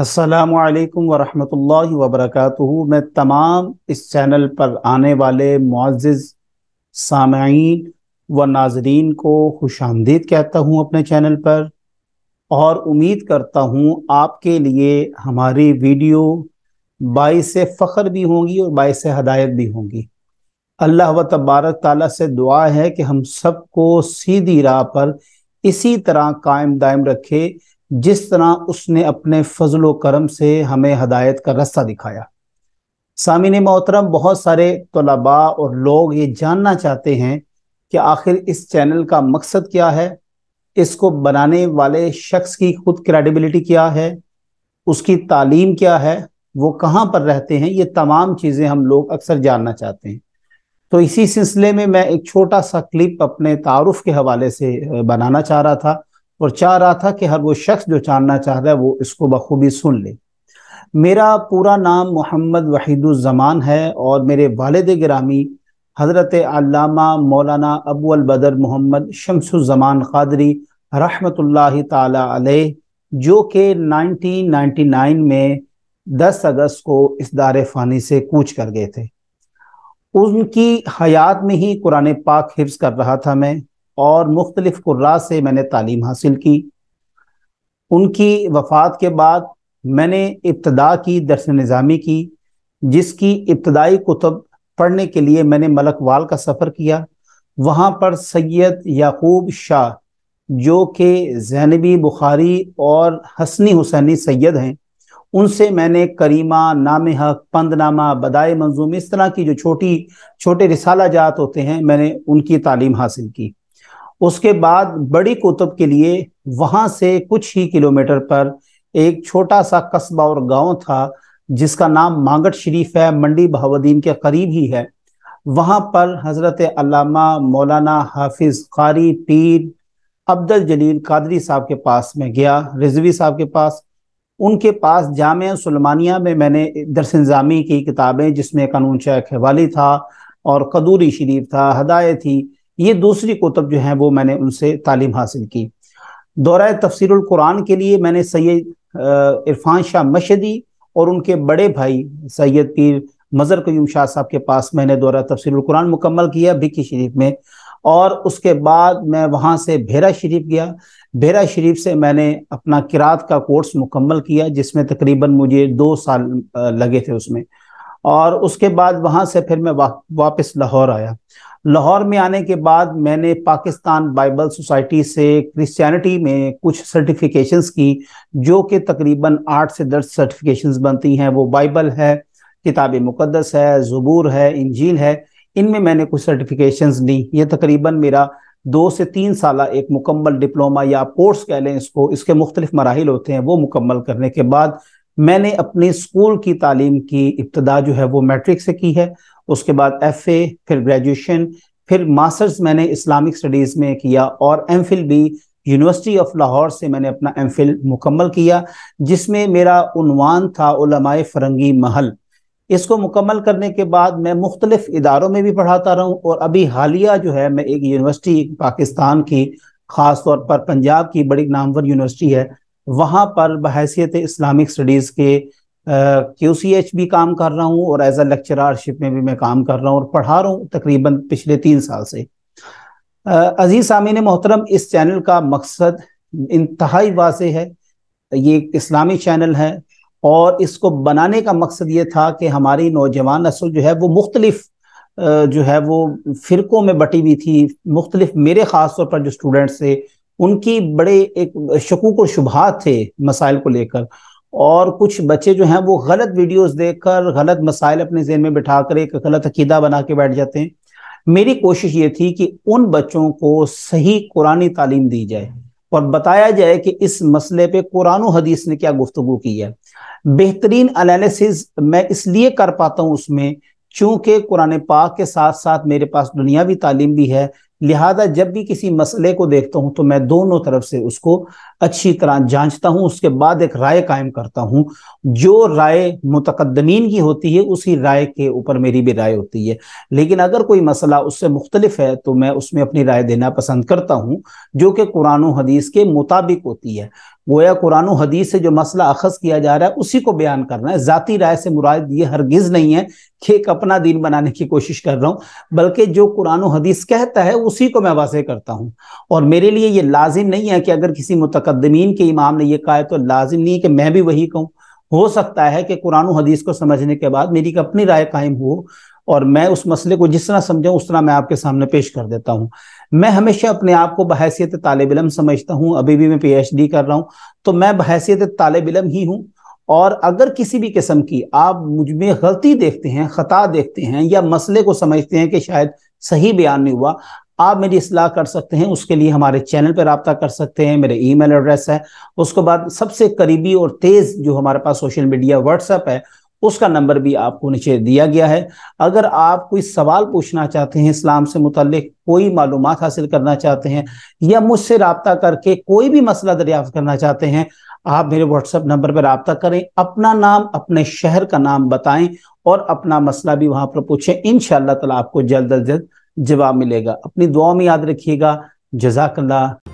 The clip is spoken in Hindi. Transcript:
असलकम वरहमल वबरक मैं तमाम इस चैनल पर आने वाले मुआज़ सामीन व नाजरीन को खुश आमदीद कहता हूँ अपने चैनल पर और उम्मीद करता हूँ आपके लिए हमारी वीडियो बाईस फ़ख्र भी होंगी और बाईस हदायत भी होंगी अल्लाह व तबारक ताली से दुआ है कि हम सबको सीधी राह पर इसी तरह कायम दायम रखे जिस तरह उसने अपने फजल करम से हमें हदायत का रास्ता दिखाया सामिन मोहतरम बहुत सारे तलबा और लोग ये जानना चाहते हैं कि आखिर इस चैनल का मकसद क्या है इसको बनाने वाले शख्स की खुद क्रेडिबिलिटी क्या है उसकी तालीम क्या है वो कहाँ पर रहते हैं ये तमाम चीज़ें हम लोग अक्सर जानना चाहते हैं तो इसी सिलसिले में मैं एक छोटा सा क्लिप अपने तारफ़ के हवाले से बनाना चाह रहा था और चाह रहा था कि हर वो शख्स जो जानना चाह रहा है वो इसको बखूबी सुन ले मेरा पूरा नाम मोहम्मद वहीदुलज़मान है और मेरे वालद ग्रामी हज़रत अल्लामा मौलाना अबू अलबदर मोहम्मद शमसुज़मान क़ादरी रहमतुल्लाह ताला अलैह जो कि 1999 में 10 अगस्त को इस दार फ़ानी से कूच कर गए थे उनकी हयात में ही कुरान पाक हिफ्ज़ कर रहा था मैं और मुख्तलिफ़ कुर्रा से मैंने तालीम हासिल की उनकी वफ़ात के बाद मैंने इब्तदा की दरस निज़ामी की जिसकी इब्तदाई कुतब पढ़ने के लिए मैंने मलकवाल का सफ़र किया वहाँ पर सैयद याकूब शाह जो कि जैनबी बुखारी और हसनी हुसैनी सैयद हैं उनसे मैंने करीमा नाम हक पंदनामा बदाय मंजूम इस तरह की जो छोटी छोटे रिसाला जात होते हैं मैंने उनकी तालीम हासिल की उसके बाद बड़ी कुतुब के लिए वहां से कुछ ही किलोमीटर पर एक छोटा सा कस्बा और गांव था जिसका नाम मांगट शरीफ है मंडी बहावद्दीन के करीब ही है वहां पर हज़रत अल्लामा मौलाना हाफिज़ कारी पीर अब्दुल जलील कादरी साहब के पास में गया रिजवी साहब के पास उनके पास जाम सलमानिया में मैंने दरस इंजामी की किताबें जिसमें कानून शेख वाली था और कदूरी शरीफ था हदाय थी ये दूसरी कोतब जो है वो मैंने उनसे तालीम हासिल की दौरा तफसर कुरान के लिए मैंने सैयद इरफान शाह मशदी और उनके बड़े भाई सैयद पीर मज़र कयूम शाह साहब के पास मैंने दौरा तफसर कुरान मुकम्मल किया भिक्की शरीफ में और उसके बाद मैं वहाँ से भेरा शरीफ गया भेरा शरीफ से मैंने अपना किरात का कोर्स मुकम्मल किया जिसमें तकरीबन मुझे दो साल लगे थे उसमें और उसके बाद वहाँ से फिर मैं वा, वापस लाहौर आया लाहौर में आने के बाद मैंने पाकिस्तान बाइबल सोसाइटी से क्रिश्चियनिटी में कुछ सर्टिफिकेशंस की जो कि तकरीबन आठ से दस सर्टिफिकेशंस बनती हैं वो बाइबल है किताब मुकदस है जबूर है इंजील है इनमें मैंने कुछ सर्टिफिकेशंस ली ये तकरीबन मेरा दो से तीन साल एक मुकम्मल डिप्लोमा या कोर्स कह लें इसको इसके मुख्तलिफ मराहल होते हैं वो मुकम्मल करने के बाद मैंने अपने स्कूल की तालीम की इब्तदा जो है वो मैट्रिक से की है उसके बाद एफ ए फिर ग्रेजुएशन फिर मास्टर्स मैंने इस्लामिक स्टडीज़ में किया और एम फिल भी यूनिवर्सिटी ऑफ लाहौर से मैंने अपना एम फिल मुकम्मल किया जिसमें मेरा उनवान था उलमाए फरंगी महल इसको मुकम्मल करने के बाद मैं मुख्तलिफ इदारों में भी पढ़ाता रहूँ और अभी हालिया जो है मैं एक यूनिवर्सिटी पाकिस्तान की ख़ास तौर पर पंजाब की बड़ी नामवर यूनिवर्सिटी है वहाँ पर बहसीत इस्लामिक स्टडीज़ के क्यू सी एच भी काम कर रहा हूँ और एज अ लेक्चरारशिप में भी मैं काम कर रहा हूँ और पढ़ा रहा हूँ तकरीबन पिछले तीन साल से अजीज सामिन मोहतरम इस चैनल का मकसद इंतहाई वाज है ये एक इस्लामी चैनल है और इसको बनाने का मकसद ये था कि हमारी नौजवान नस्ल जो है वो मुख्तलिफ जो है वो फ़िरकों में बटी हुई थी मुख्तलिफ मेरे ख़ास तौर पर जो स्टूडेंट्स थे उनकी बड़े एक शकूक और शुभात थे मसाइल को लेकर और कुछ बच्चे जो हैं वो गलत वीडियोस देखकर गलत मसाइल अपने जहन में कर एक गलत अकीदा बना के बैठ जाते हैं मेरी कोशिश ये थी कि उन बच्चों को सही कुरानी तालीम दी जाए और बताया जाए कि इस मसले पे कुरान हदीस ने क्या गुफ्तगु की है बेहतरीन एनालिसिस मैं इसलिए कर पाता हूँ उसमें चूंकि कुरान पाक के साथ साथ मेरे पास दुनियावी तालीम भी है लिहाजा जब भी किसी मसले को देखता हूं तो मैं दोनों तरफ से उसको अच्छी तरह जांचता हूं उसके बाद एक राय कायम करता हूं जो राय मुतकदमीन की होती है उसी राय के ऊपर मेरी भी राय होती है लेकिन अगर कोई मसला उससे मुख्तलिफ है तो मैं उसमें अपनी राय देना पसंद करता हूं जो कि कुरान हदीस के मुताबिक होती है गोया कुरान हदीस से जो मसला अखज किया जा रहा है उसी को बयान करना है ज़ाती राय से मुराद ये हरगिज़ नहीं है कि एक अपना दीन बनाने की कोशिश कर रहा हूँ बल्कि जो कुरान हदीस कहता है उसी को मैं वाजे करता हूँ और मेरे लिए ये लाजिम नहीं है कि अगर किसी मुतकदमीन के इमाम ने यह कहा है तो लाजिम नहीं कि मैं भी वही कहूँ हो सकता है कि कुरान हदीस को समझने के बाद मेरी अपनी राय कायम हो और मैं उस मसले को जिस तरह समझाऊँ उस तरह मैं आपके सामने पेश कर देता हूँ मैं हमेशा अपने आप को बहसीत तालब इलम समझता हूँ अभी भी मैं पीएचडी कर रहा हूँ तो मैं बहसीत तालब इलम ही हूँ और अगर किसी भी किस्म की आप मुझ में गलती देखते हैं खता देखते हैं या मसले को समझते हैं कि शायद सही बयान नहीं हुआ आप मेरी असलाह कर सकते हैं उसके लिए हमारे चैनल पर रबता कर सकते हैं मेरे ईमेल एड्रेस है उसके बाद सबसे करीबी और तेज़ जो हमारे पास सोशल मीडिया व्हाट्सएप है उसका नंबर भी आपको नीचे दिया गया है अगर आप कोई सवाल पूछना चाहते हैं इस्लाम से मुतल कोई मालूम हासिल करना चाहते हैं या मुझसे रबता करके कोई भी मसला दरियाफ्त करना चाहते हैं आप मेरे व्हाट्सएप नंबर पर रबता करें अपना नाम अपने शहर का नाम बताएं और अपना मसला भी वहां पर पूछें इन तला आपको जल्द अज जल्द जवाब मिलेगा अपनी दुआ में याद रखिएगा जजाकल्ला